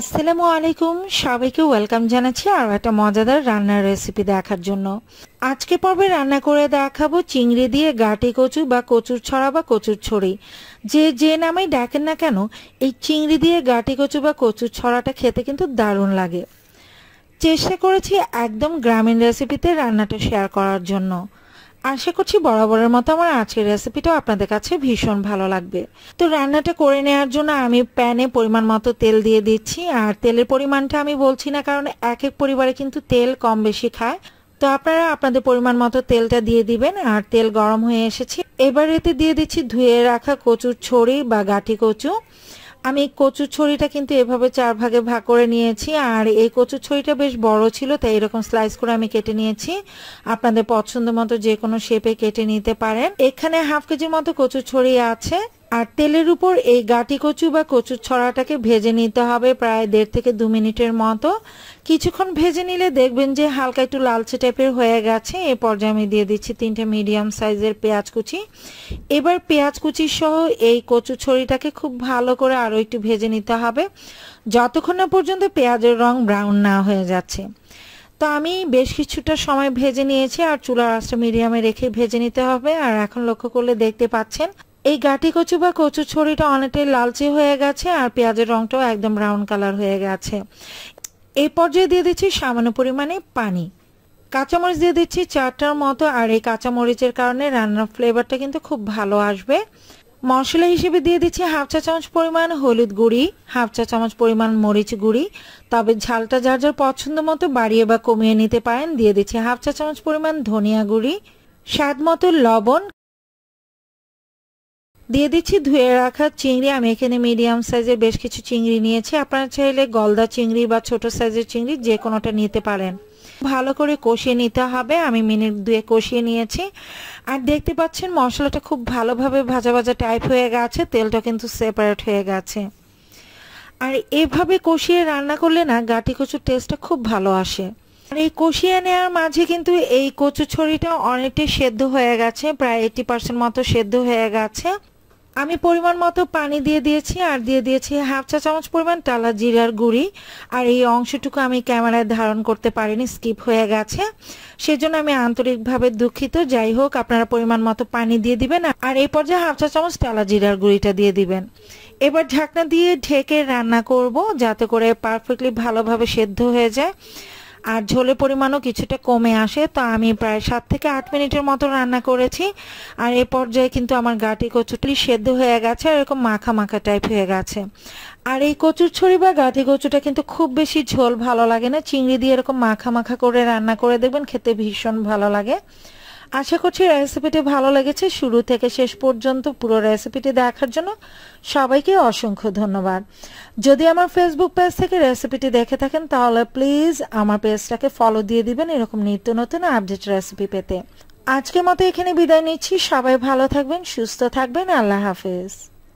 আসসালামু আলাইকুম সবাইকে ওয়েলকাম জানাচ্ছি আরও একটা মজাদার রান্নার রেসিপি দেখার জন্য আজকে পর্বে রান্না করে দেখাবো চিংড়ি দিয়ে গাটি কচু বা কচুর ছড়া বা কচুর ছড়ি যে যে নামেই ডাকেন না কেন এই চিংড়ি দিয়ে গাটি কচু বা কচুর ছড়াটা খেতে কিন্তু দারুণ লাগে চেষ্টা করেছি একদম গ্রামীণ রেসিপিতে রান্নাটা শেয়ার করার জন্য আশা করছি বরাবরের মতো আমার আজকের রেসিপিটাও আপনাদের কাছে ভীষণ ভালো লাগবে তো রান্নাটা করে নেওয়ার জন্য আমি প্যানে পরিমাণ মতো তেল দিয়ে দিচ্ছি আর তেলের পরিমাণটা আমি বলছি না কারণ এক এক পরিবারে কিন্তু তেল কম বেশি খায় তো আপনারা আপনাদের পরিমাণ মতো তেলটা দিয়ে দিবেন আর তেল গরম হয়ে এসেছে এবার এতে দিয়ে দিচ্ছি ধুয়ে রাখা কচুর ছড়ি বা গাঠি কচু আমি কচুর ছড়িটা কিন্তু এভাবে চার ভাগে ভাগ করে নিয়েছি আর এই কচুর ছড়িটা বেশ বড় ছিল তাই এরকম স্লাইস করে আমি কেটে নিয়েছি আপনাদের পছন্দ মতো যে কোনো শেপে কেটে নিতে পারেন এখানে হাফ কেজির মতো কচুর ছড়ি আছে আর তেলের উপর এই গাটি কচু বা কচুর ছড়াটাকে ভেজে নিতে হবে প্রায় দেড় থেকে দু মিনিটের মতো কিছুক্ষণ ভেজে নিলে দেখবেন যে হালকা একটু লালচে টাইপের হয়ে গেছে এ পর্যায়ে আমি দিয়ে দিচ্ছি তিনটে মিডিয়াম সাইজের পেঁয়াজ কুচি এবার পেঁয়াজ কুচি সহ এই কচু ছড়িটাকে খুব ভালো করে আরও একটু ভেজে নিতে হবে যতক্ষণ না পর্যন্ত পেঁয়াজের রং ব্রাউন না হয়ে যাচ্ছে তো আমি বেশ কিছুটা সময় ভেজে নিয়েছি আর চুলার আঁচটা মিডিয়ামে রেখে ভেজে নিতে হবে আর এখন লক্ষ্য করলে দেখতে পাচ্ছেন এই গাটি কচু বা কচু ছড়িটা অনেকটাই লালচে হয়ে গেছে আর পেঁয়াজের রংটাও একদম ব্রাউন কালার হয়ে গেছে এই পর্যায়ে দিয়ে দিচ্ছি সামান্য পরিমাণে পানি কাঁচামরিচ দিয়ে দিচ্ছি চারটার মতো আর এই কাঁচামরিচের কারণে রান্নার ফ্লেভারটা কিন্তু খুব ভালো আসবে মশলা হিসেবে দিয়ে দিচ্ছি হাফ চা চামচ পরিমাণ হলুদ গুঁড়ি হাফ চা চামচ পরিমাণ মরিচ গুঁড়ি তবে ঝালটা যার যার পছন্দ মতো বাড়িয়ে বা কমিয়ে নিতে পারেন দিয়ে দিচ্ছি হাফ চা চামচ পরিমাণ ধনিয়া গুঁড়ি স্বাদ মতো লবণ দিয়ে দিচ্ছি ধুয়ে রাখা চিংড়ি আমি এখানে মিডিয়াম সাইজের বেশ কিছু চিংড়ি নিয়েছি আপনারা চাইলে গলদা চিংড়ি বা ছোট সাইজের চিংড়ি যে কোনোটা নিতে পারেন ভালো করে কষিয়ে নিতে হবে আমি মিনিট দুয়ে কষিয়ে নিয়েছি আর দেখতে পাচ্ছেন মশলাটা খুব ভালোভাবে ভাজা ভাজা টাইপ হয়ে গেছে তেলটা কিন্তু সেপারেট হয়ে গেছে আর এভাবে কষিয়ে রান্না করলে না গাটি কচুর টেস্টটা খুব ভালো আসে আর এই কষিয়ে নেওয়ার মাঝে কিন্তু এই কচু ছড়িটা অনেকটাই সেদ্ধ হয়ে গেছে প্রায় এইটি পার্সেন্ট মতো সেদ্ধ হয়ে গেছে আমি পরিমাণ মতো পানি দিয়ে দিয়েছি আর দিয়ে দিয়েছি হাফ চা চামচ পরিমাণ টালা জিরার গুঁড়ি আর এই অংশটুকু আমি ক্যামেরায় ধারণ করতে পারিনি স্কিপ হয়ে গেছে সেজন্য আমি আন্তরিকভাবে দুঃখিত যাই হোক আপনারা পরিমাণ মতো পানি দিয়ে দিবেন আর এই পর্যায়ে হাফ চা চামচ টালা জিরার গুঁড়িটা দিয়ে দিবেন এবার ঢাকনা দিয়ে ঢেকে রান্না করব যাতে করে পারফেক্টলি ভালোভাবে সেদ্ধ হয়ে যায় আর ঝোলের পরিমাণও কিছুটা কমে আসে তো আমি প্রায় সাত থেকে আট মিনিটের মতো রান্না করেছি আর এ পর্যায়ে কিন্তু আমার গাটি কচুটি সেদ্ধ হয়ে গেছে আর এরকম মাখা মাখা টাইপ হয়ে গেছে আর এই কচুর ছড়ি বা গাঁটি কচুটা কিন্তু খুব বেশি ঝোল ভালো লাগে না চিংড়ি দিয়ে এরকম মাখা মাখা করে রান্না করে দেখবেন খেতে ভীষণ ভালো লাগে আশা করছি রেসিপিটি ভালো লেগেছে শুরু থেকে শেষ পর্যন্ত পুরো রেসিপিটি দেখার জন্য সবাইকে অসংখ্য ধন্যবাদ যদি আমার ফেসবুক পেজ থেকে রেসিপিটি দেখে থাকেন তাহলে প্লিজ আমার পেজটাকে ফলো দিয়ে দিবেন এরকম নিত্য নতুন আপডেট রেসিপি পেতে আজকের মতো এখানে বিদায় নিচ্ছি সবাই ভালো থাকবেন সুস্থ থাকবেন আল্লাহ হাফেজ